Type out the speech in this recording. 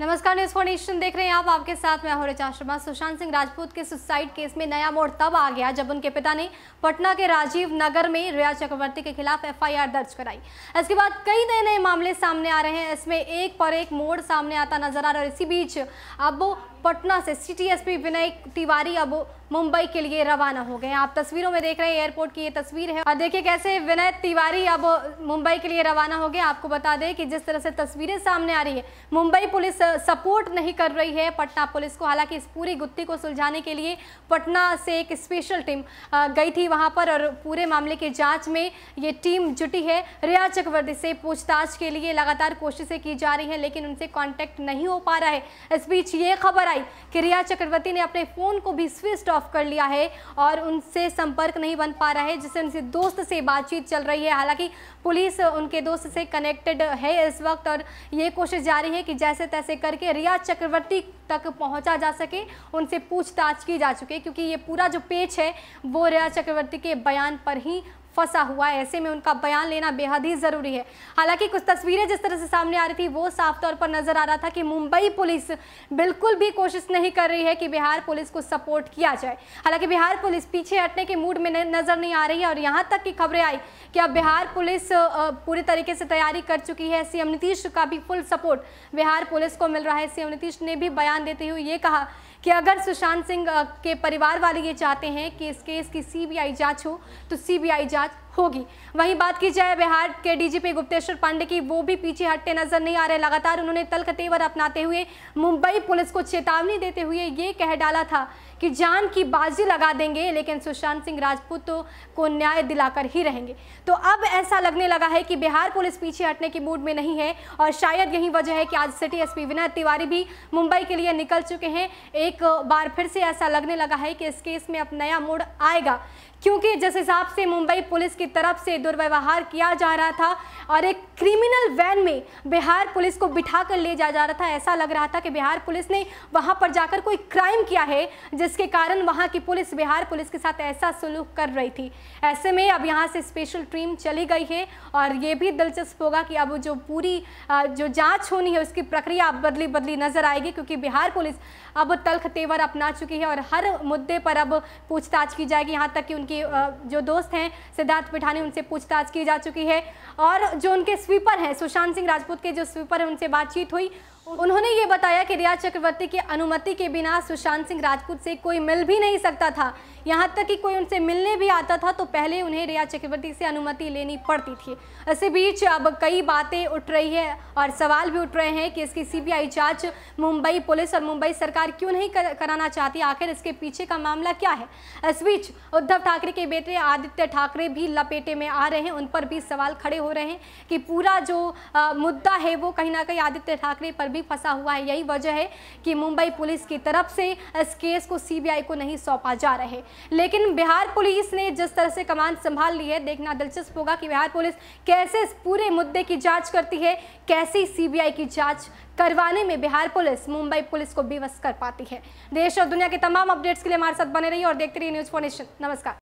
नमस्कार news for nation देख रहे हैं आप आपके साथ मैं हूं रिचा शर्मा सुशांत सिंह राजपूत के सुसाइड केस में नया मोड़ तब आ गया जब उनके पिता ने पटना के राजीव नगर में रिया चक्रवर्ती के खिलाफ एफआईआर दर्ज कराई इसके बाद कई नए नए मामले सामने आ रहे हैं इसमें एक पर एक मोड़ सामने आता नजर आ रहा है इसी बीच अब पटना से सी विनय तिवारी अब मुंबई के लिए रवाना हो गए आप तस्वीरों में देख रहे हैं एयरपोर्ट की ये तस्वीर है और देखिए कैसे विनय तिवारी अब मुंबई के लिए रवाना हो गए आपको बता दें कि जिस तरह से तस्वीरें सामने आ रही है मुंबई पुलिस सपोर्ट नहीं कर रही है पटना पुलिस को हालांकि इस पूरी गुत्थी को सुलझाने के लिए पटना से एक स्पेशल टीम गई थी वहाँ पर और पूरे मामले की जाँच में ये टीम जुटी है रिया चक्रवर्ती से पूछताछ के लिए लगातार कोशिशें की जा रही हैं लेकिन उनसे कॉन्टेक्ट नहीं हो पा रहा है इस बीच ये खबर आई कि रिया चक्रवर्ती ने अपने फ़ोन को भी स्विच ऑफ ऑफ कर लिया है और उनसे संपर्क नहीं बन पा रहा है जिससे उनसे दोस्त से बातचीत चल रही है हालांकि पुलिस उनके दोस्त से कनेक्टेड है इस वक्त और ये कोशिश जारी है कि जैसे तैसे करके रिया चक्रवर्ती तक पहुंचा जा सके उनसे पूछताछ की जा चुकी है क्योंकि ये पूरा जो पेच है वो रिया चक्रवर्ती के बयान पर ही फंसा हुआ है ऐसे में उनका बयान लेना बेहद ही ज़रूरी है हालांकि कुछ तस्वीरें जिस तरह से सामने आ रही थी वो साफ तौर पर नजर आ रहा था कि मुंबई पुलिस बिल्कुल भी कोशिश नहीं कर रही है कि बिहार पुलिस को सपोर्ट किया जाए हालांकि बिहार पुलिस पीछे हटने के मूड में नज़र नहीं आ रही है और यहाँ तक की खबरें आई कि अब बिहार पुलिस पूरी तरीके से तैयारी कर चुकी है सीएम नीतीश का भी फुल सपोर्ट बिहार पुलिस को मिल रहा है सीएम नीतीश ने भी बयान देते हुए ये कहा कि अगर सुशांत सिंह के परिवार वाले ये चाहते हैं कि इस केस की सीबीआई जांच हो तो सीबीआई जांच होगी वहीं बात की जाए बिहार के डीजीपी गुप्तेश्वर पांडे की वो भी पीछे हटते नजर नहीं आ रहे लगातार उन्होंने तल्ख तेवर अपनाते हुए मुंबई पुलिस को चेतावनी देते हुए ये कह डाला था कि जान की बाजी लगा देंगे लेकिन सुशांत सिंह राजपूत को न्याय दिलाकर ही रहेंगे तो अब ऐसा लगने लगा है कि बिहार पुलिस पीछे हटने की मूड में नहीं है और शायद यही वजह है कि आज सिटी एसपी विनय तिवारी भी मुंबई के लिए निकल चुके हैं एक बार फिर से ऐसा लगने लगा है कि इस केस में अब नया मूड आएगा क्योंकि जिस हिसाब से मुंबई पुलिस की तरफ से दुर्व्यवहार किया जा रहा था और एक क्रिमिनल वैन में बिहार पुलिस को बिठा कर ले जा जा रहा था ऐसा लग रहा था कि बिहार पुलिस ने वहाँ पर जाकर कोई क्राइम किया है जिसके कारण वहाँ की पुलिस बिहार पुलिस के साथ ऐसा सुलूक कर रही थी ऐसे में अब यहाँ से स्पेशल टीम चली गई है और ये भी दिलचस्प होगा कि अब जो पूरी जो जाँच होनी है उसकी प्रक्रिया अब बदली बदली नजर आएगी क्योंकि बिहार पुलिस अब तल्ख तेवर अपना चुकी है और हर मुद्दे पर अब पूछताछ की जाएगी यहाँ तक कि उनकी उनकी जो दोस्त हैं सिद्धार्थ पिठानी उनसे पूछताछ की जा चुकी है और जो उनके स्वीपर हैं सुशांत सिंह राजपूत के जो स्वीपर हैं उनसे बातचीत हुई उन्होंने ये बताया कि रिया चक्रवर्ती की अनुमति के बिना सुशांत सिंह राजपूत से कोई मिल भी नहीं सकता था यहाँ तक कि कोई उनसे मिलने भी आता था तो पहले उन्हें रिया चक्रवर्ती से अनुमति लेनी पड़ती थी इसी बीच अब कई बातें उठ रही है और सवाल भी उठ रहे हैं कि इसकी सीबीआई जांच मुंबई पुलिस और मुंबई सरकार क्यों नहीं कराना चाहती आखिर इसके पीछे का मामला क्या है इस बीच उद्धव ठाकरे के बेटे आदित्य ठाकरे भी लपेटे में आ रहे हैं उन पर भी सवाल खड़े हो रहे हैं कि पूरा जो मुद्दा है वो कहीं ना कहीं आदित्य ठाकरे पर भी फंसा हुआ है यही वजह है कि मुंबई पुलिस की तरफ से इस केस को सीबीआई को नहीं सौंपा जा रहे लेकिन बिहार पुलिस ने जिस तरह से कमान संभाल ली है देखना दिलचस्प होगा कि बिहार पुलिस कैसे इस पूरे मुद्दे की जाँच करती है कैसे सीबीआई की जाँच करवाने में बिहार पुलिस मुंबई पुलिस को बेवस कर पाती है देश और दुनिया के तमाम अपडेट्स के लिए हमारे साथ बने रही और देखते रहिए न्यूज फोनेशन नमस्कार